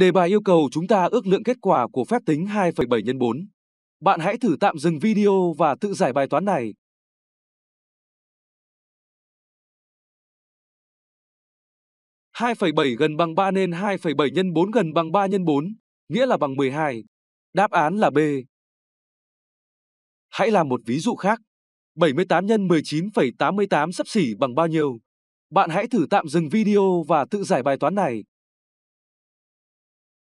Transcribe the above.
Đề bài yêu cầu chúng ta ước lượng kết quả của phép tính 2,7 nhân 4. Bạn hãy thử tạm dừng video và tự giải bài toán này. hai bảy gần bằng ba nên hai bảy nhân bốn gần bằng ba nhân bốn, nghĩa là bằng 12. Đáp án là B. Hãy làm một ví dụ khác. 78 nhân 19,88 sắp xỉ bằng bao nhiêu? Bạn hãy thử tạm dừng video và tự giải bài toán này.